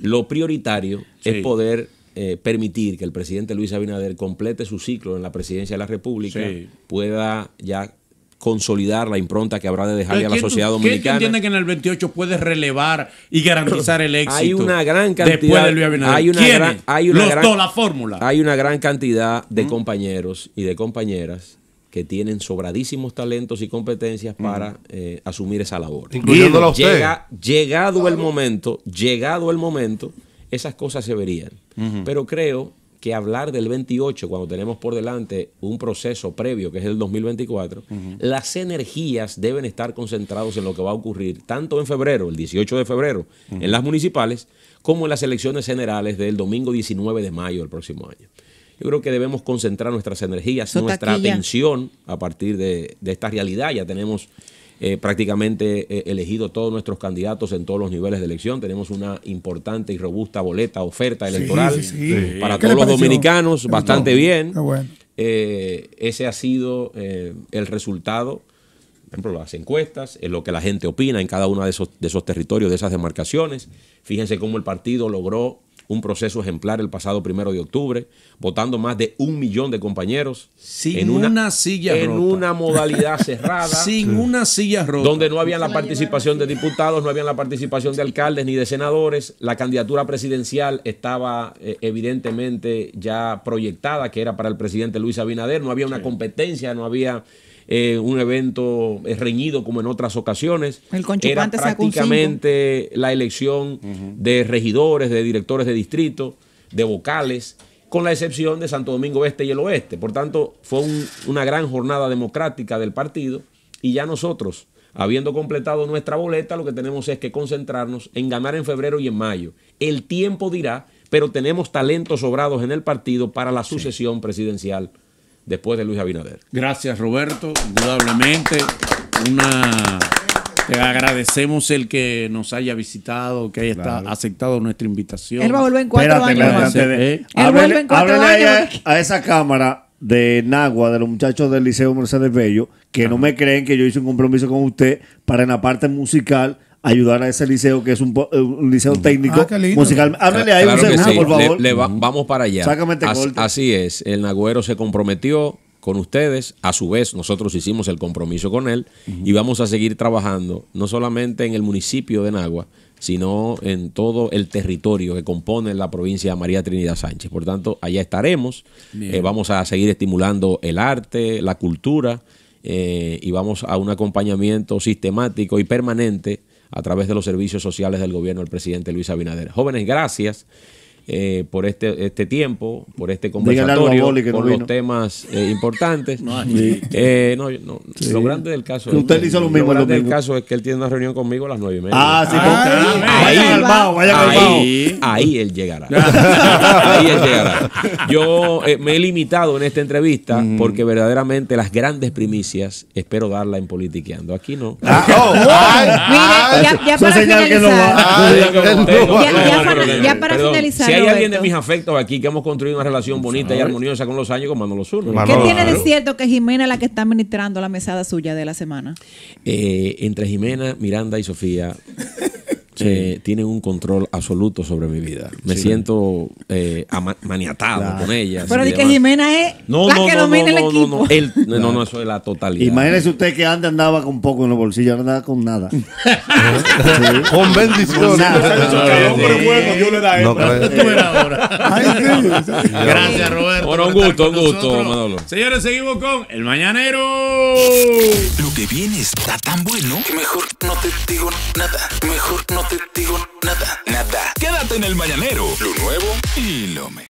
lo prioritario es poder eh, permitir que el presidente Luis Abinader complete su ciclo en la presidencia de la República, pueda ya consolidar la impronta que habrá de dejarle a la sociedad dominicana. ¿Quién entiende que en el 28 puede relevar y garantizar el éxito? Hay una gran cantidad. de Hay una hay la fórmula. Hay una gran cantidad de mm. compañeros y de compañeras que tienen sobradísimos talentos y competencias mm. para eh, asumir esa labor. llegado el momento, llegado el momento, esas cosas se verían. Pero creo que hablar del 28 cuando tenemos por delante un proceso previo que es el 2024, las energías deben estar concentradas en lo que va a ocurrir tanto en febrero, el 18 de febrero, en las municipales, como en las elecciones generales del domingo 19 de mayo del próximo año. Yo creo que debemos concentrar nuestras energías, nuestra atención a partir de, de esta realidad. Ya tenemos eh, prácticamente eh, elegido todos nuestros candidatos en todos los niveles de elección. Tenemos una importante y robusta boleta, oferta electoral para todos los dominicanos, bastante bien. Eh, ese ha sido el resultado, por ejemplo, las encuestas, en lo que la gente opina en cada uno de esos, de esos territorios, de esas demarcaciones. Fíjense cómo el partido logró un proceso ejemplar el pasado primero de octubre, votando más de un millón de compañeros. Sin en una, En una modalidad cerrada. Sin una silla Donde no había la participación de diputados, no había la participación de alcaldes ni de senadores. La candidatura presidencial estaba eh, evidentemente ya proyectada, que era para el presidente Luis Abinader. No había una competencia, no había eh, un evento eh, reñido como en otras ocasiones. El Era prácticamente la elección de regidores, de directores de distrito, de vocales, con la excepción de Santo Domingo Este y el Oeste. Por tanto, fue una gran jornada democrática del partido y ya nosotros, habiendo completado nuestra boleta, lo que tenemos es que concentrarnos en ganar en febrero y en mayo. El tiempo dirá, pero tenemos talentos sobrados en el partido para la sucesión presidencial después de Luis Abinader. Gracias, Roberto. Indudablemente, una. Te agradecemos el que nos haya visitado, que haya aceptado nuestra invitación. Él va a volver en cuatro años. en cuatro A, esa cámara de Nagua, de los muchachos del Liceo Mercedes Bello, que no me creen que yo hice un compromiso con usted para en la parte musical ayudar a ese liceo que es un, eh, liceo mm. técnico ah, musical. Háblele ahí por favor. vamos para allá. Este así, es, el Nagüero se comprometió con ustedes. A su vez, nosotros hicimos el compromiso con él y vamos a seguir trabajando no solamente en el municipio de Nagua, sino en todo el territorio que compone la provincia de María Trinidad Sánchez. Por tanto, allá estaremos. Eh, vamos a seguir estimulando el arte, la cultura eh, y vamos a un acompañamiento sistemático y permanente a través de los servicios sociales del gobierno del presidente Luis Abinader. Jóvenes, gracias eh, por este, este tiempo, por este conversatorio, por los temas importantes. no, no, Lo grande del caso usted hizo lo, mismo. Lo del caso es que él tiene una reunión conmigo a las nueve y media. Ah, sí, ahí, ahí, vaya ahí, ahí, él llegará. ahí él llegará. Yo me he limitado en esta entrevista porque verdaderamente las grandes primicias espero darla en politiqueando. Aquí no. Ah, ya, para finalizar. Ya para finalizar hay alguien de mis afectos aquí que hemos construido una relación bonita y armoniosa con los años como Manolo Zulo. ¿Qué tiene de cierto que Jimena es la que está administrando la mesada suya de la semana? Eh, entre Jimena, Miranda y Sofía eh, tienen un control absoluto sobre mi vida. Me siento eh, maniatado con ellas Pero de que Jimena es no, la que domina el equipo. No, no, no, eso es la totalidad. Imagínese usted que antes andaba con poco en los bolsillos, ahora andaba con nada. con bendiciones Gracias, Roberto. Bueno, un gusto, un gusto, Manolo. Señores, seguimos con El Mañanero. Lo que viene está tan bueno que mejor no te digo nada. Mejor no te digo nada, nada. Quédate en el mañanero, lo nuevo y lo mejor.